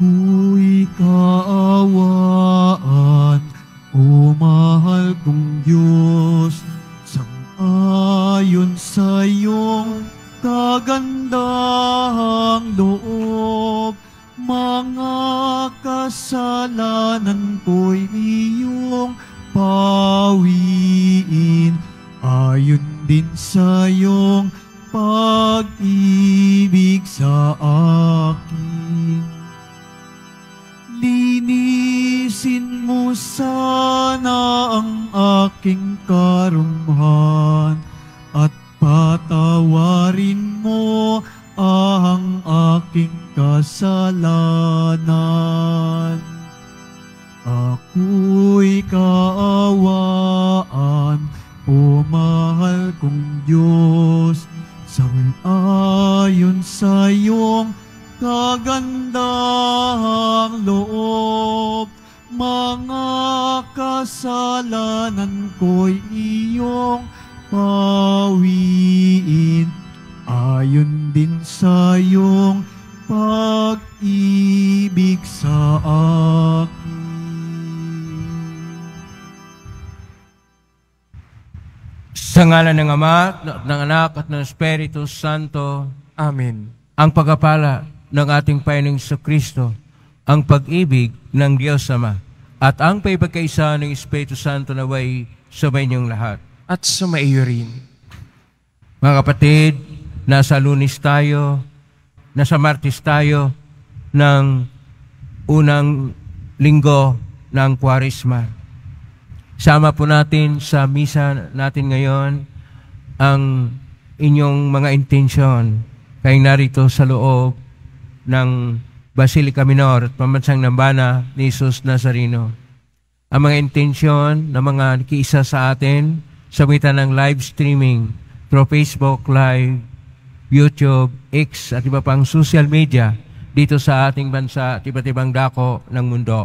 Huwag kaawa. ngalan ng Ama, ng Anak, at ng Espiritu Santo. Amen. Ang pagkapala ng ating Panginoong sa Kristo, ang pag-ibig ng Diyos Ama, at ang paipagkaisa ng Espiritu Santo na way sa inyong lahat. At sumaiyo rin. Mga kapatid, nasa lunis tayo, nasa martis tayo ng unang linggo ng kwarisma. Sama po natin sa misa natin ngayon ang inyong mga intensyon kayong narito sa loob ng Basilica Minor at Pamansang Nambana ni Jesus Nazareno. Ang mga intensyon ng mga nakiisa sa atin sa witan ng live streaming through Facebook Live, YouTube, X at iba pang social media dito sa ating bansa at iba't ibang dako ng mundo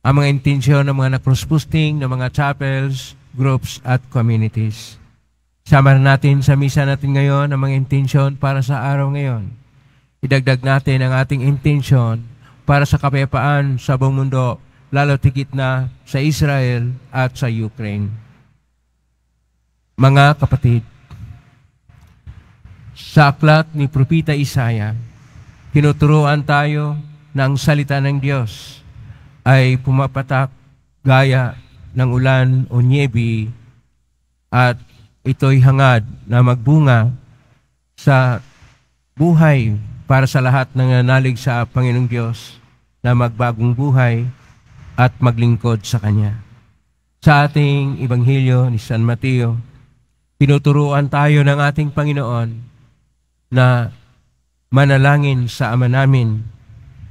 ang mga intensyon ng mga nakross-posting, ng mga chapels, groups, at communities. Sama natin sa misa natin ngayon ang mga intensyon para sa araw ngayon. Idagdag natin ang ating intensyon para sa kapayapaan sa buong mundo, lalo tigit na sa Israel at sa Ukraine. Mga kapatid, sa aklat ni Propita Isaya, tinuturuan tayo ng salita ng Diyos ay pumapatak gaya ng ulan o niebi at ito'y hangad na magbunga sa buhay para sa lahat ng nanalig sa Panginoong Diyos na magbagong buhay at maglingkod sa Kanya. Sa ating Ibanghilyo ni San Mateo, tinuturuan tayo ng ating Panginoon na manalangin sa Ama namin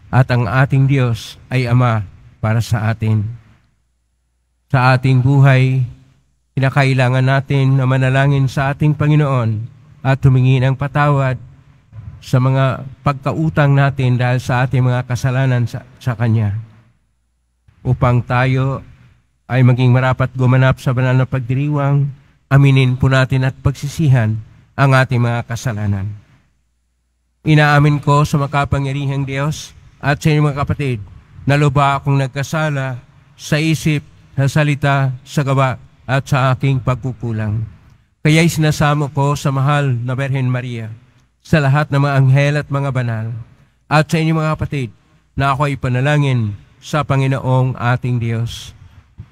at ang ating Diyos ay Ama para sa atin. Sa ating buhay, kinakailangan natin na manalangin sa ating Panginoon at humingi ng patawad sa mga pagkautang natin dahil sa ating mga kasalanan sa, sa Kanya. Upang tayo ay maging marapat gumanap sa banal na pagdiriwang, aminin po natin at pagsisihan ang ating mga kasalanan. Inaamin ko sa makapangyarihang Diyos at sa inyong mga kapatid, Naluba akong nagkasala sa isip, sa salita, sa gawa at sa aking pagkukulang. Kaya isinasamo ko sa mahal na Berhen Maria, sa lahat ng mga anghel at mga banal, at sa inyong mga kapatid na ako ay panalangin sa Panginoong ating Diyos.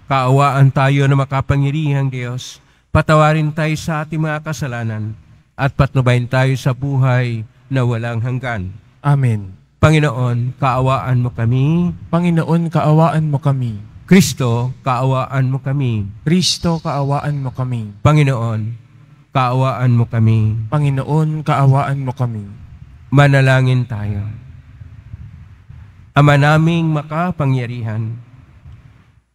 Kaawaan tayo na makapangirihang Diyos. Patawarin tayo sa ating mga kasalanan at patnubayin tayo sa buhay na walang hanggan. Amen. Panginoon, kaawaan mo kami. Panginoon, kaawaan mo kami. Kristo, kaawaan mo kami. Kristo, kaawaan mo kami. Panginoon, kaawaan mo kami. Panginoon, kaawaan mo kami. Manalangin tayo. Ama naming makapangyarihan,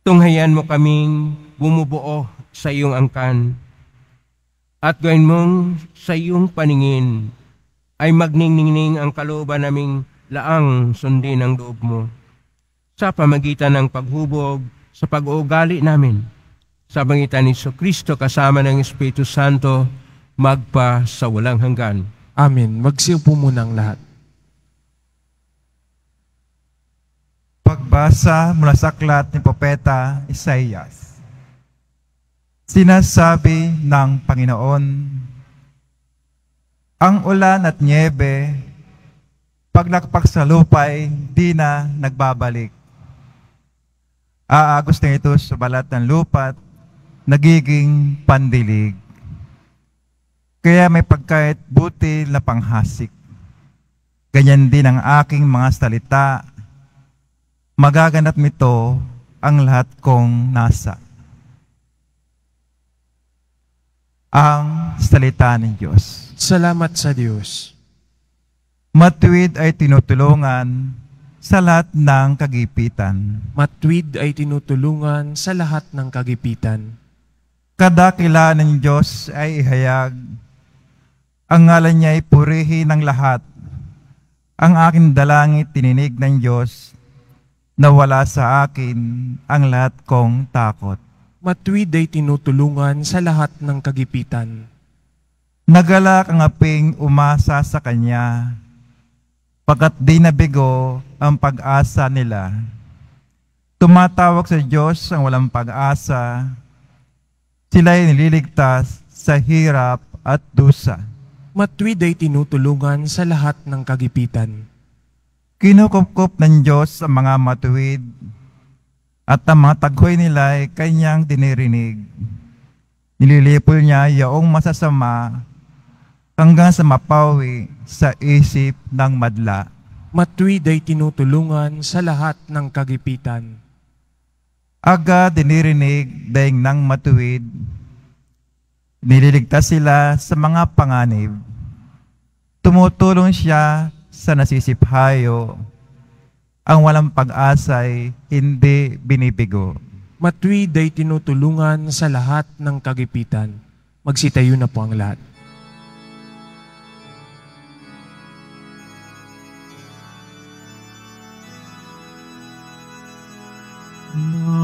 tunghayan mo kaming bumubuo sa iyong angkan at gawin mong sa iyong paningin ay magningning ang kalooban naming laang sundin ang loob mo sa pamagitan ng paghubog sa pag-uugali namin. Sa pangitan ni Kristo kasama ng Espiritu Santo, magpa sa walang hanggan. Amen. Magsiyo po muna ang lahat. Pagbasa mula sa aklat ni Propeta Isaias. Sinasabi ng Panginoon, Ang ulan at niebe paglakpak sa lupa ay eh, di na nagbabalik. Aagos na ito sa balat ng lupa at nagiging pandilig. Kaya may pagkait buti na panghasik. Ganyan din ang aking mga salita. Magaganap nito ang lahat kong nasa. Ang salita ng Diyos. Salamat sa Diyos. Matuwid ay tinutulungan sa lahat ng kagipitan. Matwid ay tinutulungan sa lahat ng kagipitan. Kadakila ng Diyos ay ihayag. Ang ngalan niya ay purihin ng lahat. Ang akin dalangit tininig ng Diyos na wala sa akin ang lahat kong takot. Matwid ay tinutulungan sa lahat ng kagipitan. Nagalak ang aping umasa sa Kanya pagkat di nabigo ang pag-asa nila. Tumatawag sa Diyos ang walang pag-asa. Sila ay nililigtas sa hirap at dusa. Matwid ay tinutulungan sa lahat ng kagipitan. Kinukupkup ng Diyos ang mga matuwid at ang mga taghoy nila ay kanyang dinirinig. Nililipol niya yaong masasama hanggang sa mapawi sa isip ng madla. Matwid ay tinutulungan sa lahat ng kagipitan. Aga dinirinig daing nang matuwid, nililigtas sila sa mga panganib. Tumutulong siya sa nasisiphayo, ang walang pag-asa'y hindi binibigo. Matwid ay tinutulungan sa lahat ng kagipitan. Magsitayo na po ang lahat.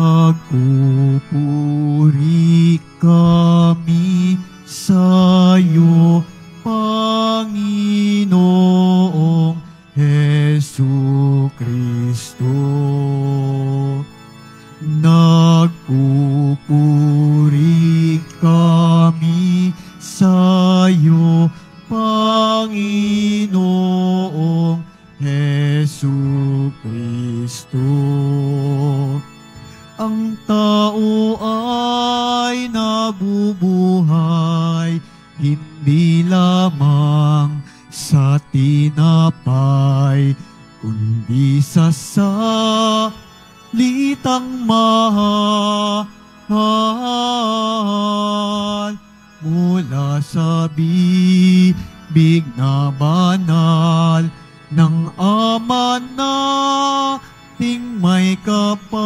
magpupuri ka.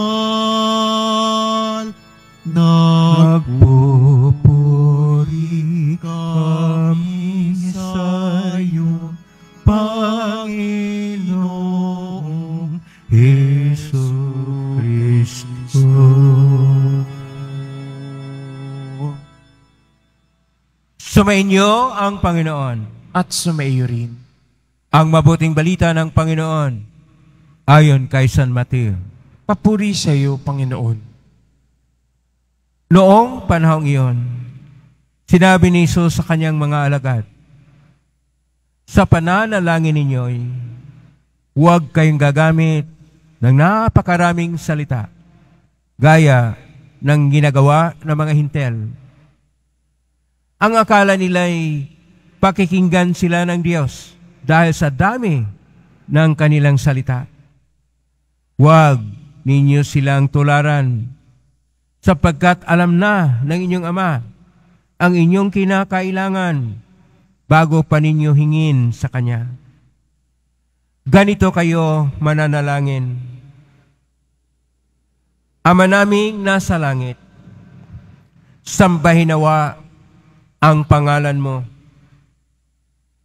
Panginoon, nagpupuri kami sa iyo, Panginoong Heso Kristo. Sumainyo ang Panginoon at sumaiyo rin ang mabuting balita ng Panginoon ayon kay San Mateo. Papuri sa iyo, Panginoon. Noong panahong iyon, sinabi ni Jesus sa kanyang mga alagad, Sa pananalangin ninyo'y huwag kayong gagamit ng napakaraming salita, gaya ng ginagawa ng mga hintel. Ang akala nila'y pakikinggan sila ng Diyos dahil sa dami ng kanilang salita. Huwag ninyo silang tularan. Sapagkat alam na ng inyong Ama ang inyong kinakailangan bago pa ninyo hingin sa Kanya. Ganito kayo mananalangin. Ama naming nasa langit, sambahinawa ang pangalan mo.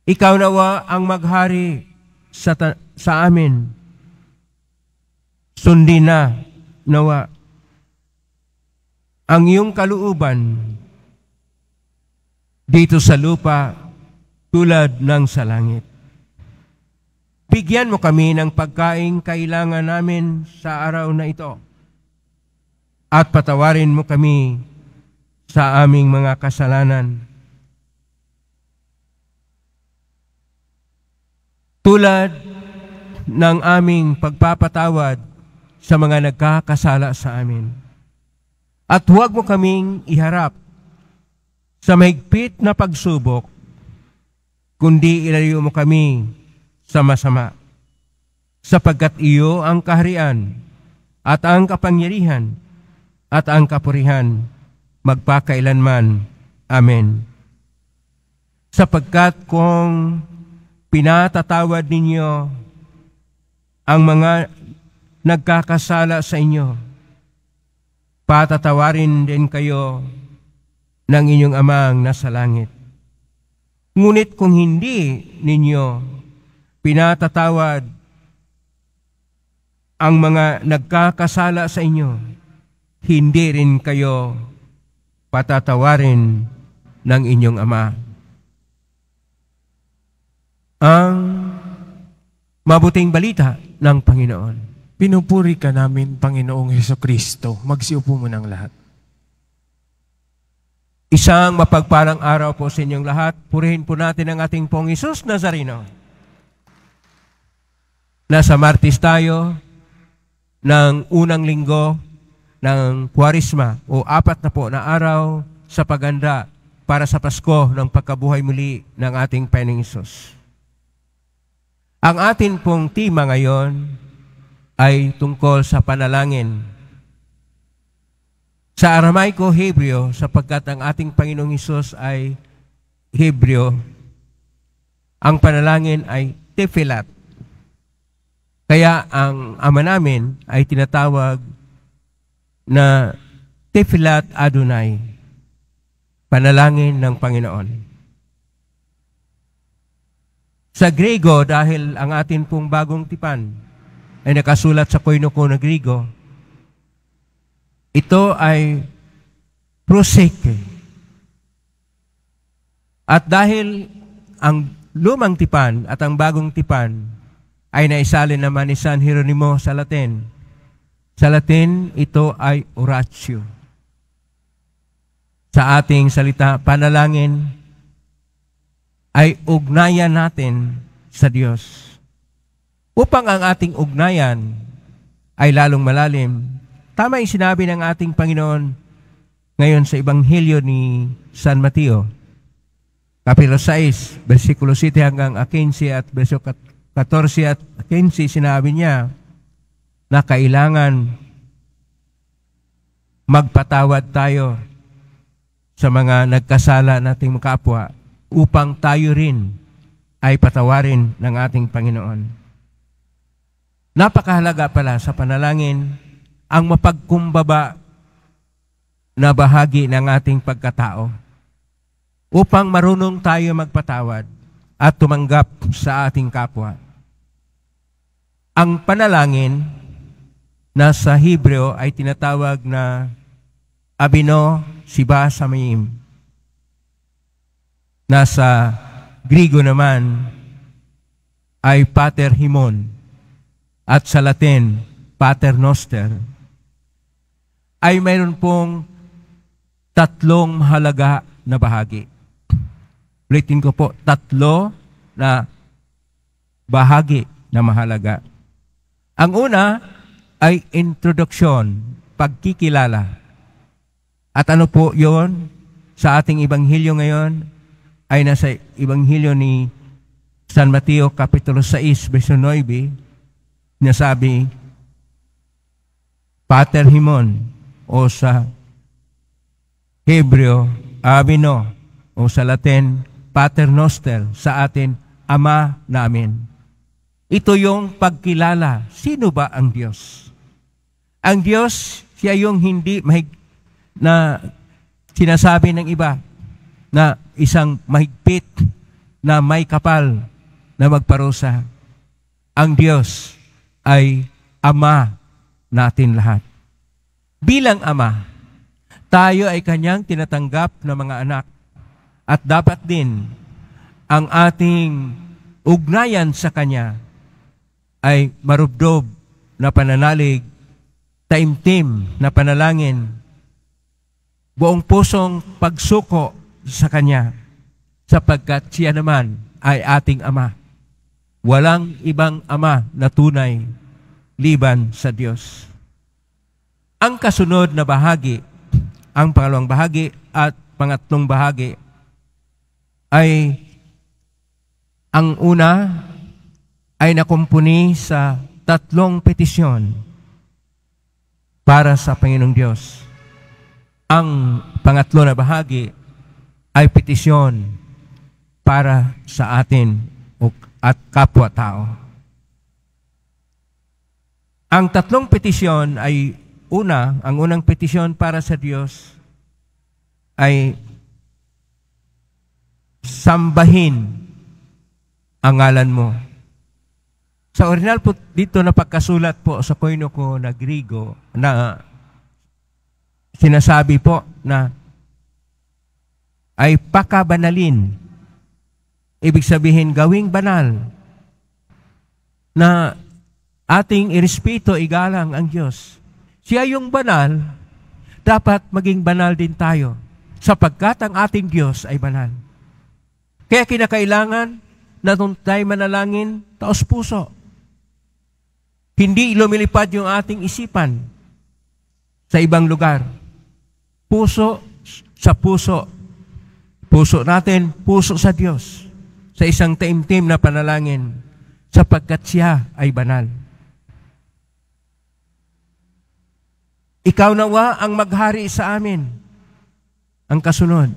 Ikaw nawa ang maghari sa, sa amin Sundin na nawa ang iyong kalooban dito sa lupa tulad ng sa langit. Bigyan mo kami ng pagkain kailangan namin sa araw na ito. At patawarin mo kami sa aming mga kasalanan. Tulad ng aming pagpapatawad sa mga nagkakasala sa amin. At huwag mo kaming iharap sa mahigpit na pagsubok, kundi ilayo mo kami sa masama. Sapagkat iyo ang kaharian at ang kapangyarihan at ang kapurihan magpakailanman. Amen. Sapagkat kung pinatatawad ninyo ang mga nagkakasala sa inyo. Patatawarin din kayo ng inyong amang nasa langit. Ngunit kung hindi ninyo pinatatawad ang mga nagkakasala sa inyo, hindi rin kayo patatawarin ng inyong ama. Ang mabuting balita ng Panginoon. Pinupuri ka namin, Panginoong Heso Kristo. Magsiupo mo ng lahat. Isang mapagpalang araw po sa inyong lahat. Purihin po natin ang ating pong Isus Nazareno. Nasa Martis tayo ng unang linggo ng Kwarisma o apat na po na araw sa paganda para sa Pasko ng pagkabuhay muli ng ating Panginoong Isus. Ang atin pong tema ngayon ay tungkol sa panalangin. Sa Aramaiko, Hebreo, sapagkat ang ating Panginoong Isus ay Hebreo, ang panalangin ay tefilat. Kaya ang ama namin ay tinatawag na tefilat Adonai, panalangin ng Panginoon. Sa Grego, dahil ang atin pong bagong tipan, ay nakasulat sa koinoko na Grigo. Ito ay proseke. At dahil ang lumang tipan at ang bagong tipan ay naisalin naman ni San Jeronimo sa Latin. Sa Latin, ito ay oratio. Sa ating salita, panalangin ay ugnayan natin sa Diyos upang ang ating ugnayan ay lalong malalim. Tama yung sinabi ng ating Panginoon ngayon sa Ebanghelyo ni San Mateo. Kapilo 6, versikulo 7 hanggang 15 at versikulo 14 at 15, sinabi niya na kailangan magpatawad tayo sa mga nagkasala nating kapwa upang tayo rin ay patawarin ng ating Panginoon. Napakahalaga pala sa panalangin ang mapagkumbaba na bahagi ng ating pagkatao upang marunong tayo magpatawad at tumanggap sa ating kapwa. Ang panalangin na sa Hebreo ay tinatawag na abino siba samim. Nasa Grigo naman ay pater himon at sa Latin, Pater Noster, ay mayroon pong tatlong mahalaga na bahagi. Ulitin ko po, tatlo na bahagi na mahalaga. Ang una ay introduction, pagkikilala. At ano po yon sa ating ibanghilyo ngayon ay nasa ibanghilyo ni San Mateo Kapitulo 6, verso 9, niya sabi, Pater Himon o sa Hebreo, Abino o sa Latin, Pater Noster sa atin, Ama namin. Ito yung pagkilala. Sino ba ang Diyos? Ang Diyos, siya yung hindi mahig na sinasabi ng iba na isang mahigpit na may kapal na magparusa. Ang Diyos, ay ama natin lahat. Bilang ama, tayo ay kanyang tinatanggap na mga anak at dapat din ang ating ugnayan sa kanya ay marubdob na pananalig, taimtim na panalangin, buong pusong pagsuko sa kanya sapagkat siya naman ay ating ama. Walang ibang ama na tunay liban sa Diyos. Ang kasunod na bahagi, ang pangalawang bahagi at pangatlong bahagi ay ang una ay nakumpuni sa tatlong petisyon para sa Panginoong Diyos. Ang pangatlo na bahagi ay petisyon para sa atin o at kapwa-tao. Ang tatlong petisyon ay una, ang unang petisyon para sa Diyos ay sambahin ang ngalan mo. Sa original po dito na pagkasulat po sa koino ko na Grigo na sinasabi po na ay pakabanalin Ibig sabihin, gawing banal na ating irespeto, igalang ang Diyos. Siya yung banal, dapat maging banal din tayo sapagkat ang ating Diyos ay banal. Kaya kinakailangan na nung tayo manalangin, taos puso. Hindi lumilipad yung ating isipan sa ibang lugar. Puso sa puso. Puso natin, puso sa Diyos sa isang taimtim na panalangin sapagkat siya ay banal. Ikaw nawa ang maghari sa amin. Ang kasunod,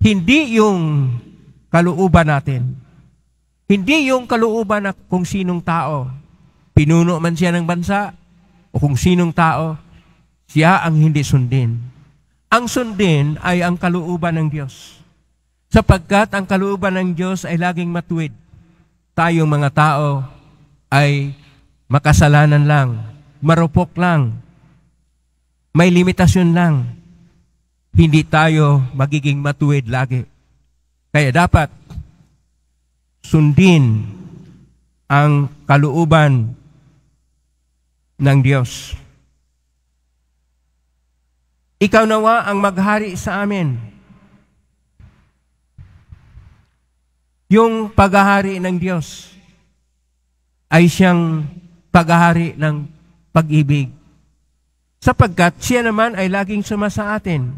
hindi yung kalooban natin. Hindi yung kalooban na kung sinong tao. Pinuno man siya ng bansa o kung sinong tao, siya ang hindi sundin. Ang sundin ay ang kalooban ng Diyos sapagkat ang kalooban ng Diyos ay laging matuwid. Tayong mga tao ay makasalanan lang, marupok lang, may limitasyon lang. Hindi tayo magiging matuwid lagi. Kaya dapat sundin ang kalooban ng Diyos. Ikaw nawa ang maghari sa amin Amen. yung paghahari ng Diyos ay siyang paghahari ng pag-ibig. Sapagkat siya naman ay laging suma sa atin.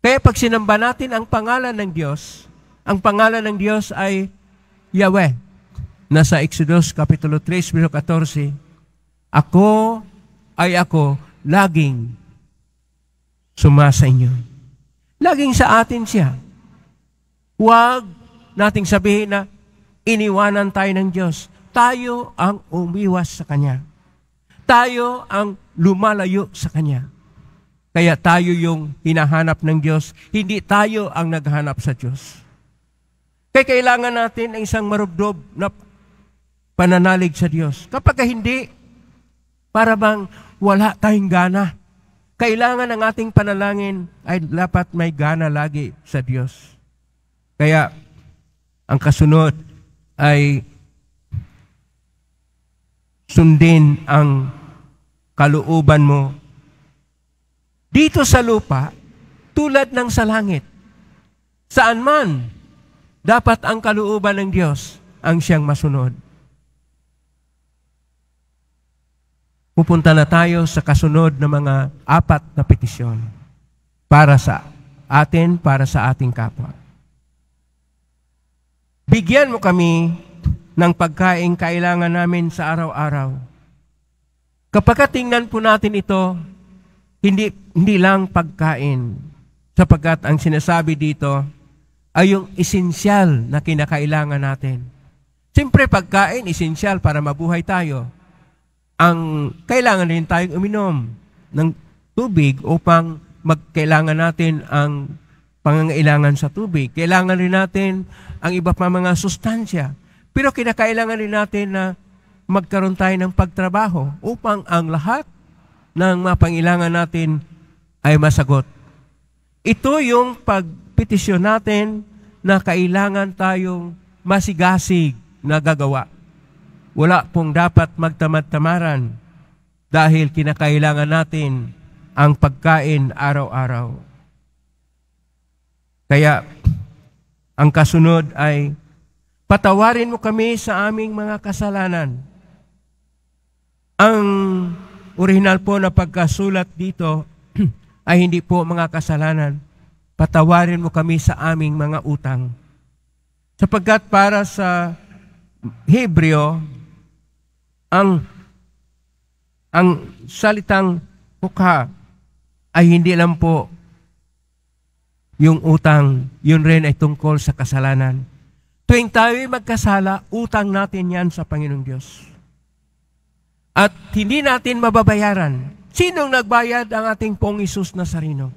Kaya pag sinamba natin ang pangalan ng Diyos, ang pangalan ng Diyos ay Yahweh. Nasa Exodus Kapitulo 3, verso 14, Ako ay ako laging suma sa inyo. Laging sa atin siya. Huwag nating sabihin na iniwanan tayo ng Diyos. Tayo ang umiwas sa Kanya. Tayo ang lumalayo sa Kanya. Kaya tayo yung hinahanap ng Diyos, hindi tayo ang naghanap sa Diyos. Kaya kailangan natin ang isang marubdob na pananalig sa Diyos. Kapag hindi, para bang wala tayong gana. Kailangan ang ating panalangin ay dapat may gana lagi sa Diyos. Kaya ang kasunod ay sundin ang kalooban mo dito sa lupa tulad ng sa langit. Saan man, dapat ang kalooban ng Diyos ang siyang masunod. Pupunta na tayo sa kasunod na mga apat na petisyon para sa atin, para sa ating kapwa. Bigyan mo kami ng pagkain kailangan namin sa araw-araw. Kapag tingnan po natin ito, hindi, hindi lang pagkain. Sapagkat ang sinasabi dito ay yung esensyal na kinakailangan natin. Siyempre, pagkain, esensyal para mabuhay tayo. Ang kailangan rin tayong uminom ng tubig upang magkailangan natin ang pangangailangan sa tubig. Kailangan rin natin ang iba pa mga sustansya. Pero kinakailangan rin natin na magkaroon tayo ng pagtrabaho upang ang lahat ng mapangilangan natin ay masagot. Ito yung pagpetisyon natin na kailangan tayong masigasig na gagawa. Wala pong dapat magtamad-tamaran dahil kinakailangan natin ang pagkain araw-araw. Kaya ang kasunod ay patawarin mo kami sa aming mga kasalanan. Ang orihinal po na pagkasulat dito ay hindi po mga kasalanan. Patawarin mo kami sa aming mga utang. Sapagkat para sa Hebreo, ang ang salitang hukha ay hindi lang po yung utang, yun rin ay tungkol sa kasalanan. Tuwing tayo magkasala, utang natin yan sa Panginoong Diyos. At hindi natin mababayaran. Sinong nagbayad ang ating pong Isus sarino?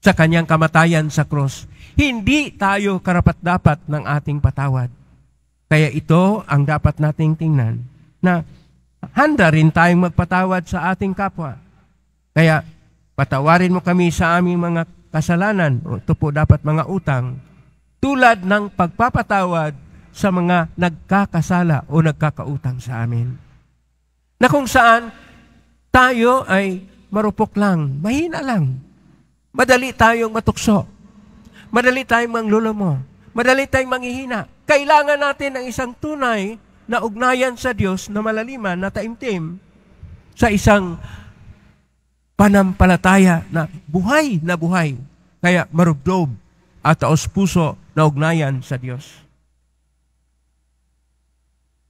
Sa kanyang kamatayan sa cross. Hindi tayo karapat-dapat ng ating patawad. Kaya ito ang dapat nating tingnan na handa rin tayong magpatawad sa ating kapwa. Kaya patawarin mo kami sa aming mga kasalanan, o ito po dapat mga utang, tulad ng pagpapatawad sa mga nagkakasala o nagkakautang sa amin. Na kung saan tayo ay marupok lang, mahina lang, madali tayong matukso, madali tayong manglulumo, madali tayong manghihina. Kailangan natin ng isang tunay na ugnayan sa Diyos na malaliman, na taimtim, sa isang panampalataya na buhay na buhay. Kaya marubdob at taos puso na ugnayan sa Diyos.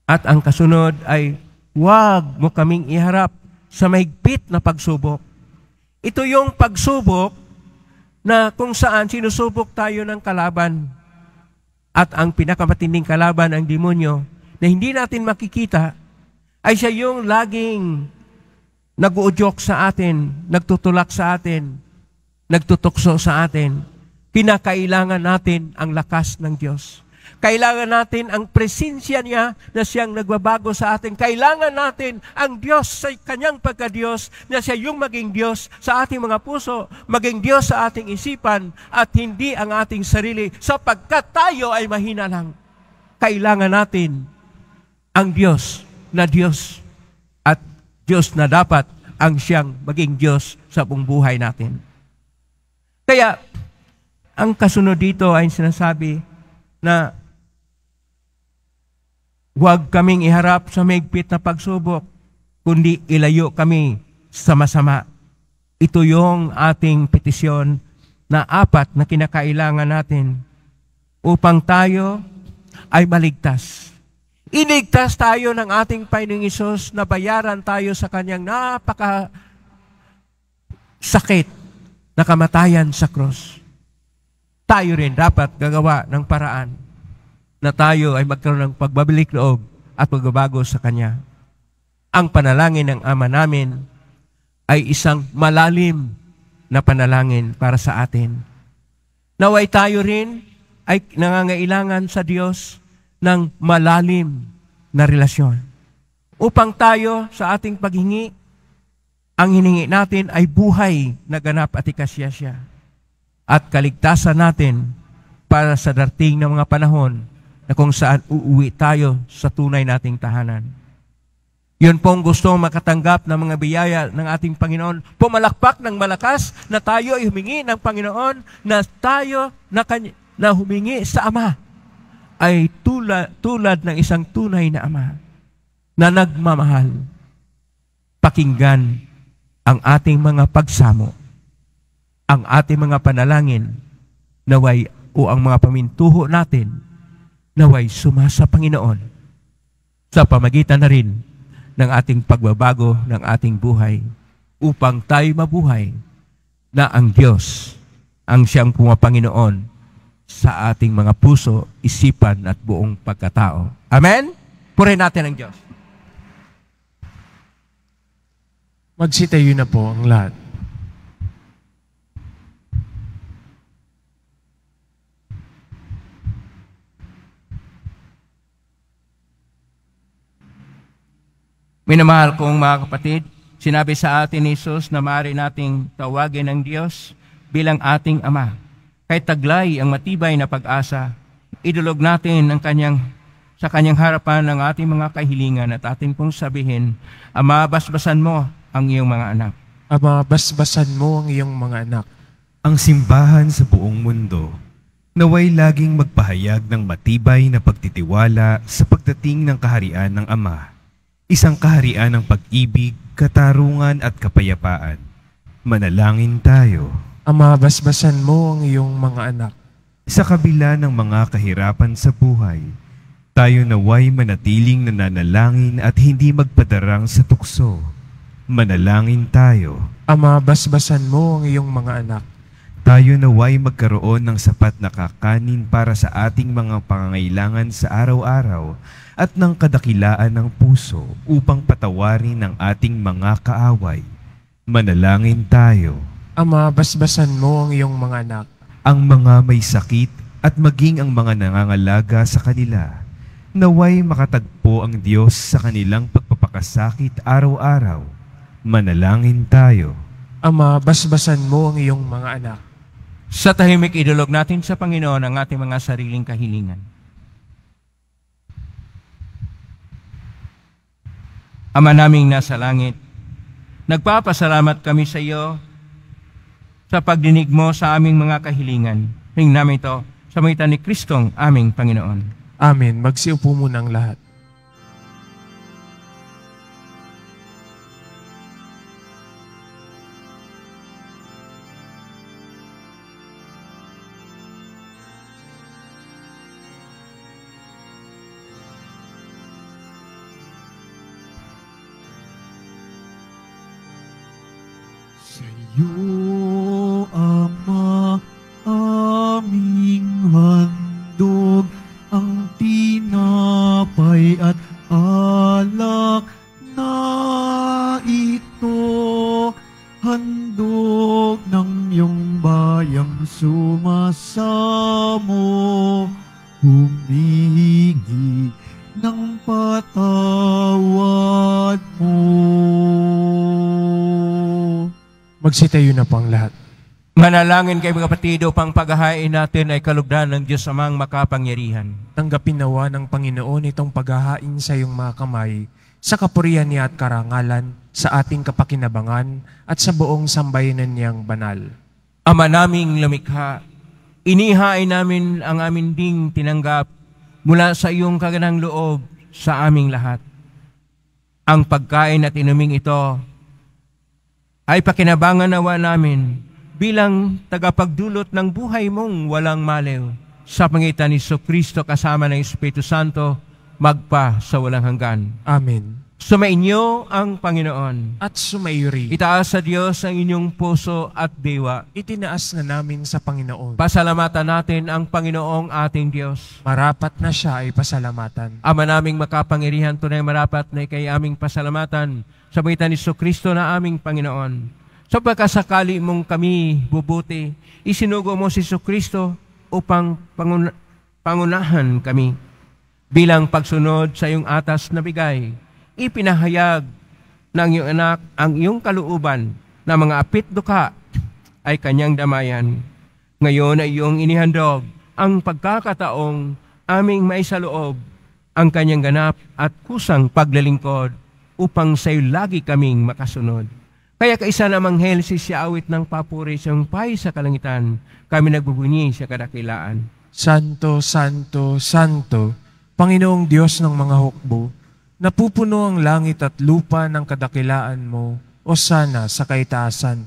At ang kasunod ay huwag mo kaming iharap sa mahigpit na pagsubok. Ito yung pagsubok na kung saan sinusubok tayo ng kalaban. At ang pinakamatinding kalaban, ang demonyo, na hindi natin makikita, ay siya yung laging nag-uudyok sa atin, nagtutulak sa atin, nagtutukso sa atin. Kinakailangan natin ang lakas ng Diyos. Kailangan natin ang presensya niya na siyang nagbabago sa atin. Kailangan natin ang Diyos sa kanyang pagka-Diyos na siya yung maging Diyos sa ating mga puso, maging Diyos sa ating isipan at hindi ang ating sarili sapagkat tayo ay mahina lang. Kailangan natin ang Diyos na Diyos Diyos na dapat ang siyang maging Diyos sa buong buhay natin. Kaya, ang kasunod dito ay sinasabi na huwag kaming iharap sa maigpit na pagsubok, kundi ilayo kami sa masama. Ito yung ating petisyon na apat na kinakailangan natin upang tayo ay maligtas Iligtas tayo ng ating Panginoong Isus na bayaran tayo sa kanyang napaka sakit na kamatayan sa cross. Tayo rin dapat gagawa ng paraan na tayo ay magkaroon ng pagbabalik loob at pagbabago sa Kanya. Ang panalangin ng Ama namin ay isang malalim na panalangin para sa atin. Naway tayo rin ay nangangailangan sa Diyos ng malalim na relasyon. Upang tayo sa ating paghingi, ang hiningi natin ay buhay na ganap at ikasyasya at kaligtasan natin para sa darting na mga panahon na kung saan uuwi tayo sa tunay nating tahanan. Yun pong gusto makatanggap ng mga biyaya ng ating Panginoon. Pumalakpak ng malakas na tayo ay humingi ng Panginoon na tayo na, na humingi sa Ama ay tulad, tulad ng isang tunay na ama na nagmamahal. Pakinggan ang ating mga pagsamo, ang ating mga panalangin, naway o ang mga pamintuho natin, naway sumasa Panginoon sa pamagitan na rin ng ating pagbabago ng ating buhay upang tayo mabuhay na ang Diyos ang siyang pumapanginoon sa ating mga puso, isipan at buong pagkatao. Amen? Purihin natin ang Diyos. Magsitayo na po ang lahat. Minamahal kong mga kapatid, sinabi sa atin ni Jesus na maaari nating tawagin ang Diyos bilang ating Ama kay taglay ang matibay na pag-asa. Idulog natin ang kanyang sa kanyang harapan ng ating mga kahilingan at ating pong sabihin, Ama, basbasan mo ang iyong mga anak. Ama, basbasan mo ang iyong mga anak. Ang simbahan sa buong mundo, naway laging magpahayag ng matibay na pagtitiwala sa pagdating ng kaharian ng Ama, isang kaharian ng pag-ibig, katarungan at kapayapaan. Manalangin tayo. Ama, basbasan mo ang iyong mga anak. Sa kabila ng mga kahirapan sa buhay, tayo naway manatiling nananalangin at hindi magpadarang sa tukso. Manalangin tayo. Ama, basbasan mo ang iyong mga anak. Tayo naway magkaroon ng sapat na kakanin para sa ating mga pangangailangan sa araw-araw at ng kadakilaan ng puso upang patawarin ang ating mga kaaway. Manalangin tayo. Ama, basbasan mo ang iyong mga anak. Ang mga may sakit at maging ang mga nangangalaga sa kanila, naway makatagpo ang Diyos sa kanilang pagpapakasakit araw-araw. Manalangin tayo. Ama, basbasan mo ang iyong mga anak. Sa tahimik idulog natin sa Panginoon ang ating mga sariling kahilingan. Ama naming nasa langit, nagpapasalamat kami sa iyo sa pagdinig mo sa aming mga kahilingan. Hing namin ito sa mga ni Kristong aming Panginoon. Amen. Magsiupo muna ang lahat. Itayo na pang lahat. Manalangin kay mga kapatid upang paghahain natin ay kalugdan ng Diyos amang makapangyarihan. Tanggapin nawa ng Panginoon itong paghahain sa iyong mga kamay sa kapurihan niya at karangalan, sa ating kapakinabangan at sa buong sambayanan niyang banal. Ama naming lumikha, inihain namin ang amin ding tinanggap mula sa iyong kaganang loob sa aming lahat. Ang pagkain at inuming ito ay pakinabangan nawa namin bilang tagapagdulot ng buhay mong walang maliw sa pangitan ni So Cristo kasama ng Espiritu Santo magpa sa walang hanggan. Amen. Sumainyo ang Panginoon. At sumayuri. Itaas sa Diyos ang inyong puso at diwa. Itinaas na namin sa Panginoon. Pasalamatan natin ang Panginoong ating Diyos. Marapat na siya ay pasalamatan. Ama naming makapangirihan, tunay marapat na ikay aming pasalamatan sa bagitan ni Kristo na aming Panginoon. So pagkasakali mong kami bubuti, isinugo mo si Kristo upang pangun- pangunahan kami bilang pagsunod sa iyong atas na bigay. Ipinahayag ng iyong anak ang iyong kaluuban na mga apit duka ay kanyang damayan. Ngayon ay iyong inihandog ang pagkakataong aming maisaloob ang kanyang ganap at kusang paglilingkod upang sa'yo lagi kaming makasunod. Kaya kaisa namang hel si siya awit ng papuri siyang pay sa kalangitan, kami nagbubunyi sa kadakilaan. Santo, Santo, Santo, Panginoong Diyos ng mga hukbo, napupuno ang langit at lupa ng kadakilaan mo, o sana sa kaitaasan.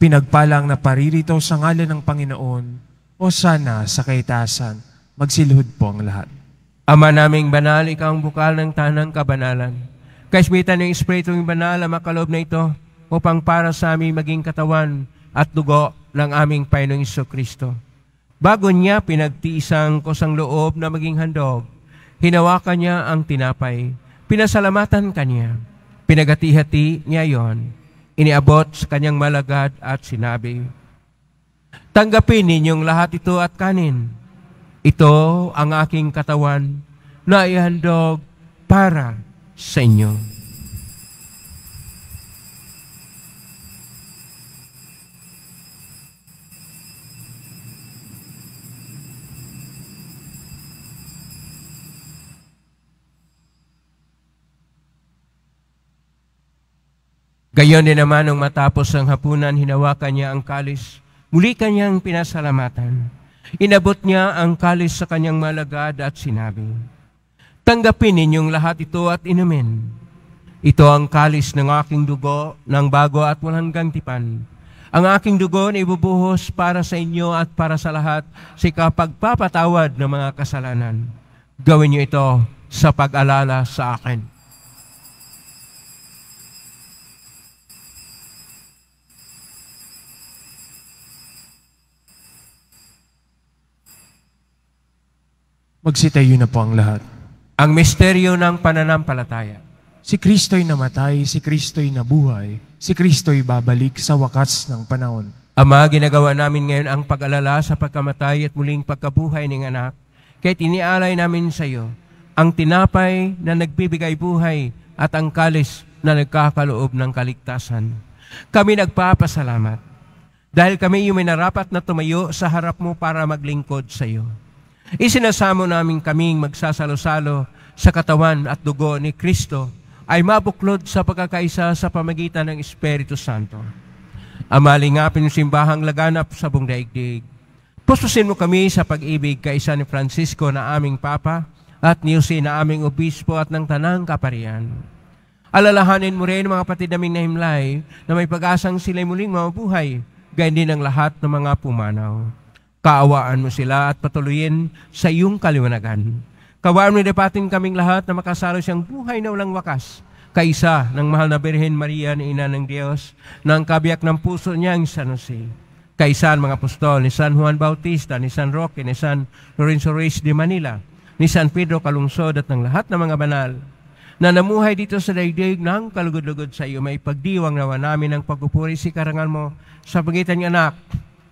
Pinagpalang na paririto sa ngalan ng Panginoon, o sana sa kaitaasan. Magsilhod po ang lahat. Ama naming banal, ikaw ang bukal ng tanang kabanalan Kaismitan ng Espiritong Banal ang makaloob na ito upang para sa amin maging katawan at dugo ng aming Panginoong Iso Kristo. Bago niya pinagtiisang kusang loob na maging handog, hinawakan niya ang tinapay, pinasalamatan kanya, pinagati niya yon, iniabot sa kanyang malagad at sinabi, Tanggapin ninyong lahat ito at kanin. Ito ang aking katawan na ihandog para sa inyo. Gayon din naman nung matapos ang hapunan, hinawakan niya ang kalis. Muli kanyang pinasalamatan. Inabot niya ang kalis sa kanyang malagad at sinabi, Tanggapin ninyong lahat ito at inumin. Ito ang kalis ng aking dugo ng bago at walang gantipan. Ang aking dugo na ibubuhos para sa inyo at para sa lahat sa kapagpapatawad ng mga kasalanan. Gawin niyo ito sa pag-alala sa akin. Magsitayo na po ang lahat. Ang misteryo ng pananampalataya. Si Kristo'y namatay, si Kristo'y nabuhay, si Kristo'y babalik sa wakas ng panahon. Ama, ginagawa namin ngayon ang pag-alala sa pagkamatay at muling pagkabuhay ng anak, kaya't inialay namin sa iyo ang tinapay na nagbibigay buhay at ang kalis na nagkakaloob ng kaligtasan. Kami nagpapasalamat dahil kami yung minarapat na tumayo sa harap mo para maglingkod sa iyo. Isinasamo namin kaming magsasalo-salo sa katawan at dugo ni Kristo ay mabuklod sa pagkakaisa sa pamagitan ng Espiritu Santo. Amalingapin yung simbahang laganap sa buong daigdig. Pususin mo kami sa pag-ibig kaisa ni Francisco na aming Papa at ni Jose na aming Obispo at ng Tanang Kaparian. Alalahanin mo rin mga patid naming na na may pag-asang sila'y muling mabuhay, gayon din ang lahat ng mga pumanaw. Kaawaan mo sila at patuloyin sa iyong kaliwanagan. Kawaan mo dapatin kaming lahat na makasalo siyang buhay na walang wakas kaisa ng mahal na Birhen Maria na Ina ng Diyos na ang kabiyak ng puso niya ang San Jose. Kaisa ang mga apostol ni San Juan Bautista, ni San Roque, ni San Lorenzo Reyes de Manila, ni San Pedro Kalungsod at ng lahat ng mga banal na namuhay dito sa daigdig ng kalugod-lugod sa iyo. May pagdiwang nawa namin ang pagpupuri si karangal mo sa pagitan ng anak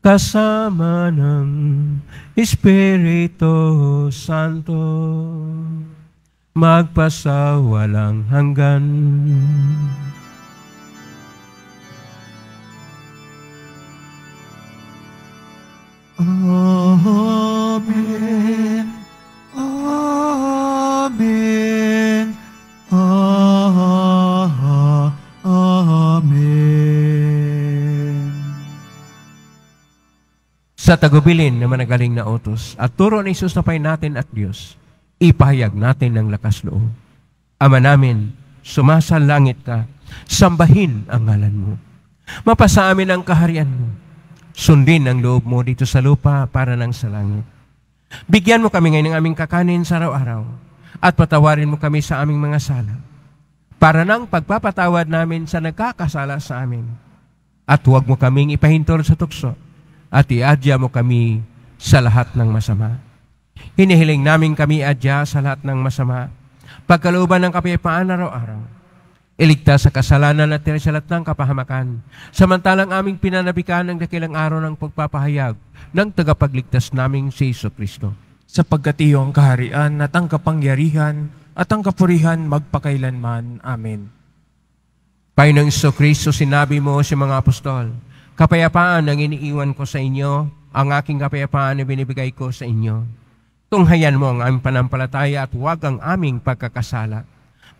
kasama ng Espiritu Santo, magpasawalang hanggan. Amen, Amen, Amen. sa tagubilin na managaling na utos. At turo ni Jesus na natin at Diyos, ipahayag natin ng lakas loob. Ama namin, sumasa langit ka, sambahin ang ngalan mo. Mapasa amin ang kaharian mo. Sundin ang loob mo dito sa lupa para nang sa langit. Bigyan mo kami ngayon ng aming kakanin sa araw-araw at patawarin mo kami sa aming mga sala para nang pagpapatawad namin sa nagkakasala sa amin. At huwag mo kaming ipahintol sa tukso at iadya mo kami sa lahat ng masama. Hinihiling namin kami adya sa lahat ng masama. Pagkalooban ng kapayapaan araw-araw. Iligtas sa kasalanan at sa lahat ng kapahamakan. Samantalang aming pinanabikan ang dakilang araw ng pagpapahayag ng tagapagligtas naming si Iso Kristo. Sapagkat iyo ang kaharian at ang kapangyarihan at ang kapurihan magpakailanman. Amen. Panginoong Iso Kristo, sinabi mo sa si mga apostol, Kapayapaan ang iniiwan ko sa inyo, ang aking kapayapaan na binibigay ko sa inyo. Tunghayan mo ang aming panampalataya at huwag ang aming pagkakasala.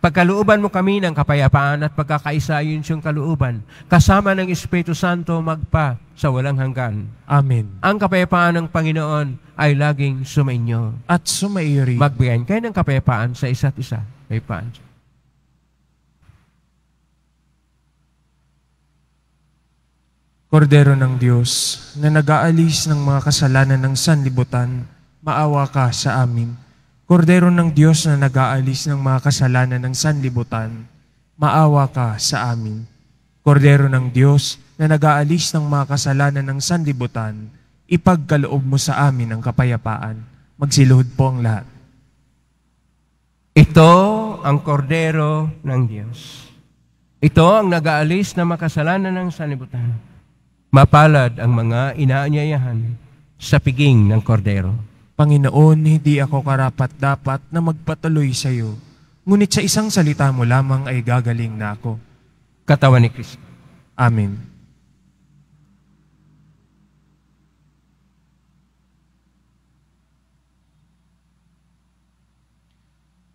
Pagkalooban mo kami ng kapayapaan at pagkakaisa yun siyang kalooban, kasama ng Espiritu Santo magpa sa walang hanggan. Amen. Ang kapayapaan ng Panginoon ay laging sumainyo. At sumaiyo rin. Magbigayin kayo ng kapayapaan sa isa't isa. Kapayapaan. Kordero ng Diyos, na nag-aalis ng mga kasalanan ng sanlibutan, maawa ka sa amin. Kordero ng Diyos na nag-aalis ng mga kasalanan ng sanlibutan, maawa ka sa amin. Kordero ng Diyos na nag-aalis ng mga kasalanan ng sanlibutan, ipagkaloob mo sa amin ang kapayapaan. Magsiluhod po ang lahat. Ito ang kordero ng Diyos. Ito ang nag-aalis ng makasalanan ng sanlibutan. Mapalad ang mga inaanyayahan sa piging ng kordero. Panginoon, hindi ako karapat-dapat na magpatuloy sa iyo, ngunit sa isang salita mo lamang ay gagaling na ako. Katawan ni Kristo. Amen.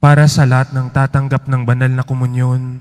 Para sa lahat ng tatanggap ng banal na komunyon,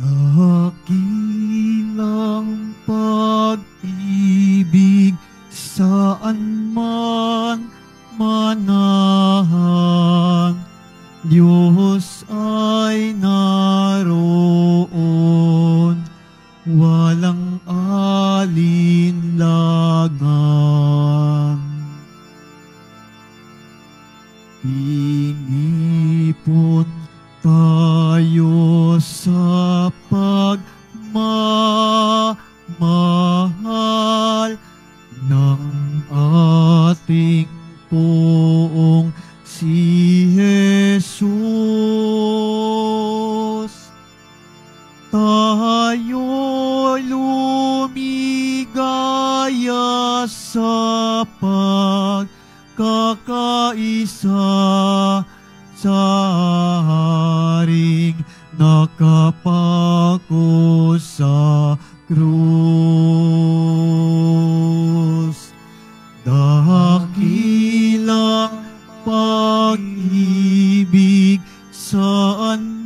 Oh.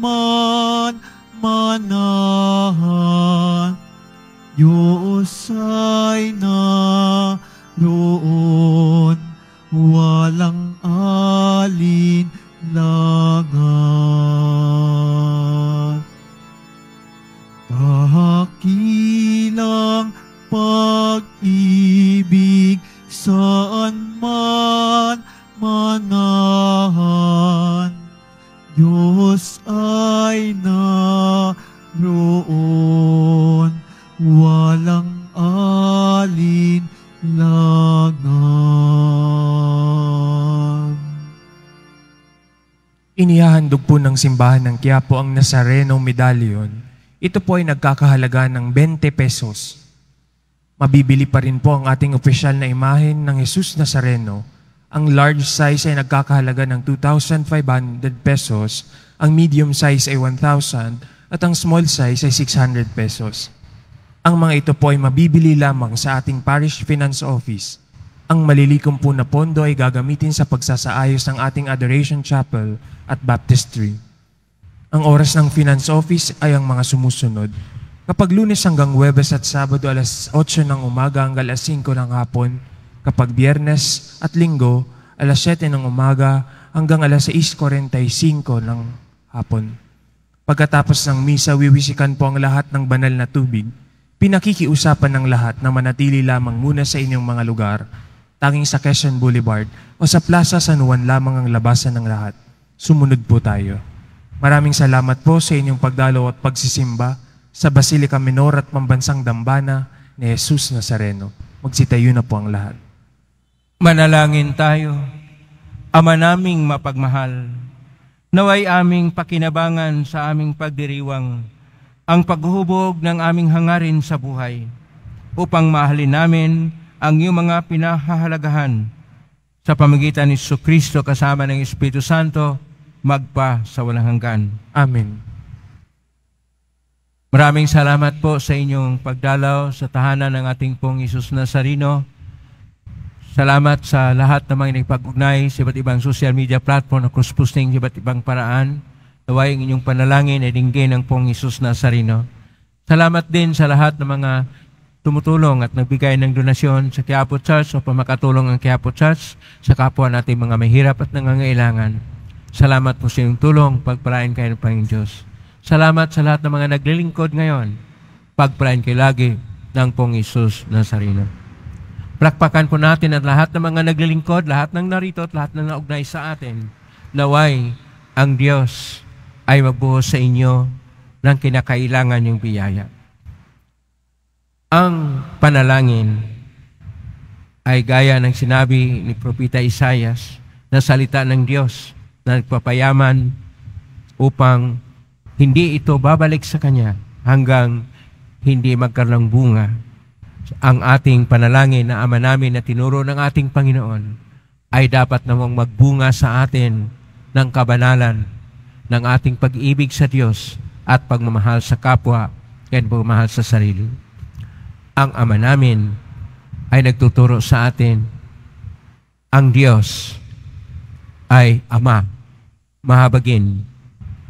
man manahan. sa ng simbahan ng Quiapo ang Nazareno Medallion, ito po ay nagkakahalaga ng 20 pesos. Mabibili pa rin po ang ating opisyal na imahen ng Jesus Nazareno. Ang large size ay nagkakahalaga ng 2,500 pesos, ang medium size ay 1,000, at ang small size ay 600 pesos. Ang mga ito po ay mabibili lamang sa ating parish finance office ang malilikom po na pondo ay gagamitin sa pagsasaayos ng ating Adoration Chapel at Baptistry. Ang oras ng Finance Office ay ang mga sumusunod. Kapag lunes hanggang Webes at Sabado alas 8 ng umaga hanggang alas 5 ng hapon, kapag Biyernes at Linggo alas 7 ng umaga hanggang alas 6.45 ng hapon. Pagkatapos ng misa, wiwisikan po ang lahat ng banal na tubig. Pinakikiusapan ng lahat na manatili lamang muna sa inyong mga lugar tanging sa Quezon Boulevard o sa Plaza San Juan lamang ang labasan ng lahat. Sumunod po tayo. Maraming salamat po sa inyong pagdalaw at pagsisimba sa Basilica Minor at Pambansang Dambana ni Jesus Nazareno. Magsitayo na po ang lahat. Manalangin tayo, Ama naming mapagmahal, naway aming pakinabangan sa aming pagdiriwang ang paghuhubog ng aming hangarin sa buhay upang mahalin namin ang iyong mga pinahahalagahan sa pamagitan ni Iso Kristo kasama ng Espiritu Santo magpa sa walang hanggan. Amen. Maraming salamat po sa inyong pagdalaw sa tahanan ng ating pong Isus Nazarino. Salamat sa lahat ng mga nagpag-ugnay sa iba't ibang social media platform na cross-posting sa iba't ibang paraan. Naway ang inyong panalangin ay dinggin ng pong Isus Nazarino. Salamat din sa lahat ng mga tumutulong at nagbigay ng donasyon sa Quiapo Church upang makatulong ang Quiapo Church sa kapwa nating mga mahirap at nangangailangan. Salamat po sa iyong tulong. Pagpalain kayo ng Panginoon Diyos. Salamat sa lahat ng mga naglilingkod ngayon. Pagpalain kayo lagi ng Pong Isus Nazareno. Plakpakan po natin at lahat ng mga naglilingkod, lahat ng narito at lahat ng naugnay sa atin. Naway, ang Diyos ay magbuhos sa inyo ng kinakailangan niyong biyaya. Ang panalangin ay gaya ng sinabi ni Propeta Isayas na salita ng Diyos na nagpapayaman upang hindi ito babalik sa Kanya hanggang hindi magkaroon ng bunga ang ating panalangin na ama namin na tinuro ng ating Panginoon ay dapat namang magbunga sa atin ng kabanalan ng ating pag-ibig sa Diyos at pagmamahal sa kapwa at pagmamahal sa sarili ang Ama namin ay nagtuturo sa atin, ang Diyos ay Ama, mahabagin,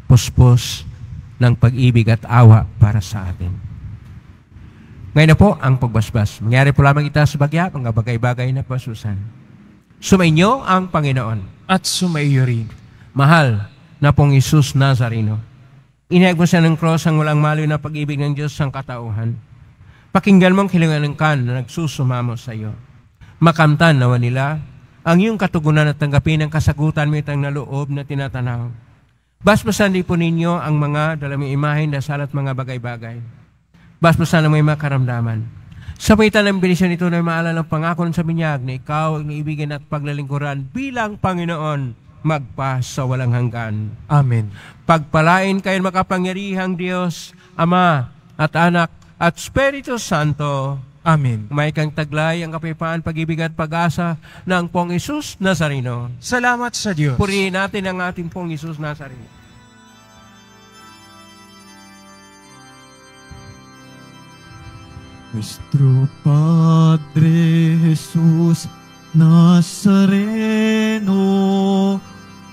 puspos ng pag-ibig at awa para sa atin. Ngayon na po ang pagbasbas. Mangyari po lamang ito sa bagya, mga bagay-bagay na pasusan. Sumainyo ang Panginoon. At sumaiyo rin. Mahal na pong Isus Nazareno. Inayag mo siya ng cross ang walang maliw na pag-ibig ng Diyos sa katauhan Pakinggan mo ang kilanganan ka na nagsusumamo sa iyo. Makamtan nawa nila ang iyong katugunan at tanggapin ang kasagutan mo itang naloob na tinatanaw. Basbasan din po ninyo ang mga dalaming imahin, dasal at mga bagay-bagay. Basbasan mo mga makaramdaman. Sa paitan ng bilisyon nito na maalala ng pangako ng sabinyag na ikaw ang iibigin at paglalingkuran bilang Panginoon magpa sa walang hanggan. Amen. Pagpalain kayo makapangyarihang Diyos, Ama at Anak at Espiritu Santo. Amen. May kang taglay ang kapayapaan, pag-ibig at pag-asa ng Pong Isus Nazareno. Salamat sa Diyos. Purihin natin ang ating Pong Isus Nazareno. Nuestro Padre Jesús Nazareno,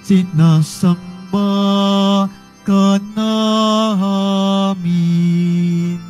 sinasamba ka namin.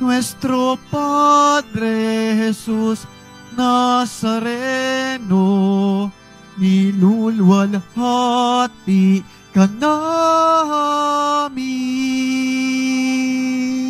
nuestro Padre Jesús Nazareno, nilulwalhati ka namin.